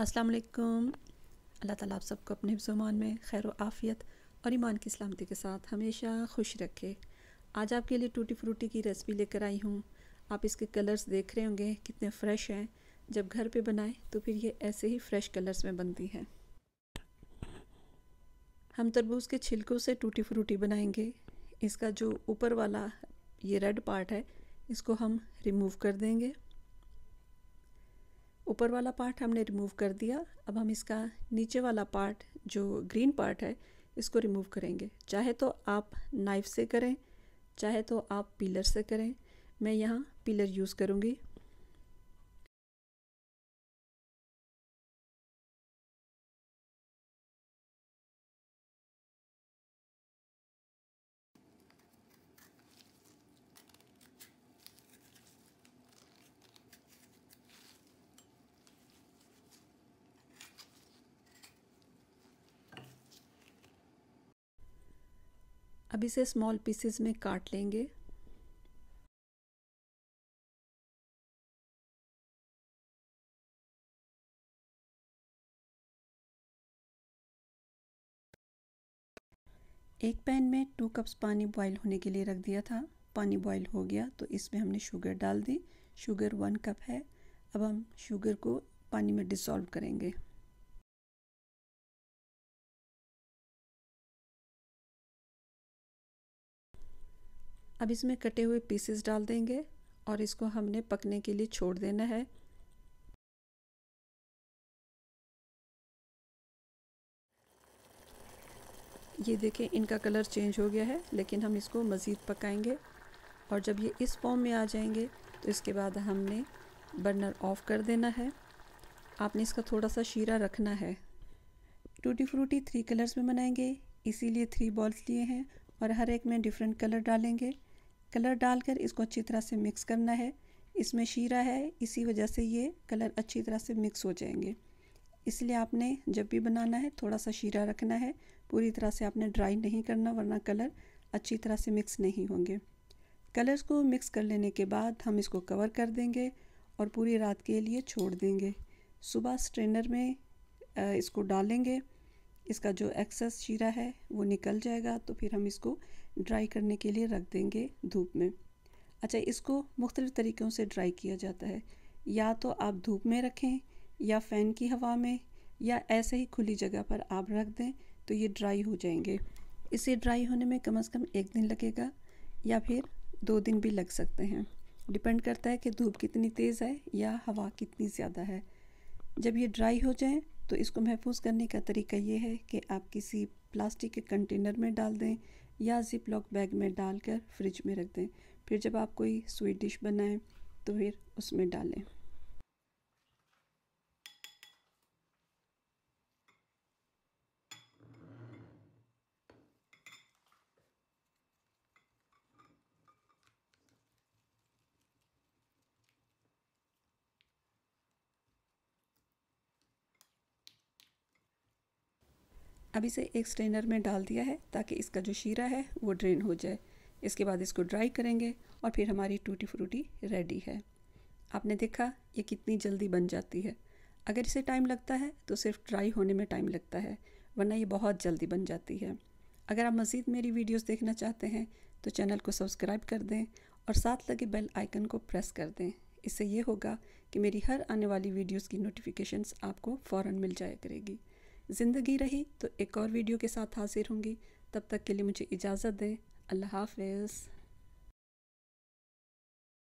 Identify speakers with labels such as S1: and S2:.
S1: अस्सलाम वालेकुम अल्लाह ताला आप सबको अपने हिफ्जमान में खैर आफ़ियत और ईमान की सलामती के साथ हमेशा खुश रखे आज आपके लिए टूटी फ्रूटी की रेसिपी लेकर आई हूँ आप इसके कलर्स देख रहे होंगे कितने फ्रेश हैं जब घर पे बनाएं तो फिर ये ऐसे ही फ्रेश कलर्स में बनती हैं हम तरबूज के छिलकों से टूटी फ्रूटी बनाएंगे इसका जो ऊपर वाला ये रेड पार्ट है इसको हम रिमूव कर देंगे ऊपर वाला पार्ट हमने रिमूव कर दिया अब हम इसका नीचे वाला पार्ट जो ग्रीन पार्ट है इसको रिमूव करेंगे चाहे तो आप नाइफ से करें चाहे तो आप पिलर से करें
S2: मैं यहाँ पिलर यूज़ करूँगी अब इसे स्मॉल पीसेस में काट लेंगे
S1: एक पैन में टू कप्स पानी बॉईल होने के लिए रख दिया था पानी बॉईल हो गया तो इसमें हमने शुगर डाल दी शुगर वन कप है अब हम शुगर को पानी में
S2: डिसॉल्व करेंगे अब इसमें कटे हुए पीसेस डाल
S3: देंगे और इसको हमने पकने के लिए छोड़ देना है ये
S1: देखें इनका कलर चेंज हो गया है लेकिन हम इसको मज़ीद पकाएंगे और जब ये इस फॉर्म में आ जाएंगे तो इसके बाद हमने बर्नर ऑफ़ कर देना है आपने इसका थोड़ा सा शीरा रखना है टूटी फ्रूटी थ्री कलर्स में बनाएंगे इसीलिए थ्री बॉल्स लिए हैं और हर एक में डिफरेंट कलर डालेंगे कलर डालकर इसको अच्छी तरह से मिक्स करना है इसमें शीरा है इसी वजह से ये कलर अच्छी तरह से मिक्स हो जाएंगे इसलिए आपने जब भी बनाना है थोड़ा सा शीरा रखना है पूरी तरह से आपने ड्राई नहीं करना वरना कलर अच्छी तरह से मिक्स नहीं होंगे कलर्स को मिक्स कर लेने के बाद हम इसको कवर कर देंगे और पूरी रात के लिए छोड़ देंगे सुबह स्ट्रेनर में इसको डालेंगे इसका जो एक्सेस शीरा है वो निकल जाएगा तो फिर हम इसको ड्राई करने के लिए रख देंगे धूप में अच्छा इसको मुख्तलिफ़ तरीक़ों से ड्राई किया जाता है या तो आप धूप में रखें या फ़ैन की हवा में या ऐसे ही खुली जगह पर आप रख दें तो ये ड्राई हो जाएंगे इसे ड्राई होने में कम अज़ कम एक दिन लगेगा या फिर दो दिन भी लग सकते हैं डिपेंड करता है कि धूप कितनी तेज़ है या हवा कितनी ज़्यादा है जब ये ड्राई हो जाए तो इसको महफूज करने का तरीका ये है कि आप किसी प्लास्टिक के कंटेनर में डाल दें या जिप लॉक बैग में डालकर फ्रिज में रख दें फिर जब आप कोई स्वीट डिश बनाएं तो फिर उसमें डालें अब इसे एक स्ट्रेनर में डाल दिया है ताकि इसका जो शीरा है वो ड्रेन हो जाए इसके बाद इसको ड्राई करेंगे और फिर हमारी टूटी फ्रूटी रेडी है आपने देखा ये कितनी जल्दी बन जाती है अगर इसे टाइम लगता है तो सिर्फ ड्राई होने में टाइम लगता है वरना ये बहुत जल्दी बन जाती है अगर आप मज़ीद मेरी वीडियोस देखना चाहते हैं तो चैनल को सब्सक्राइब कर दें और साथ लगे बेल आइकन को प्रेस कर दें इससे ये होगा कि मेरी हर आने वाली वीडियोज़ की नोटिफिकेशंस आपको फ़ौर मिल जाया करेगी ज़िंदगी रही तो एक और वीडियो के साथ हाजिर होंगी
S2: तब तक के लिए मुझे इजाज़त दें अल्लाह हाफिज़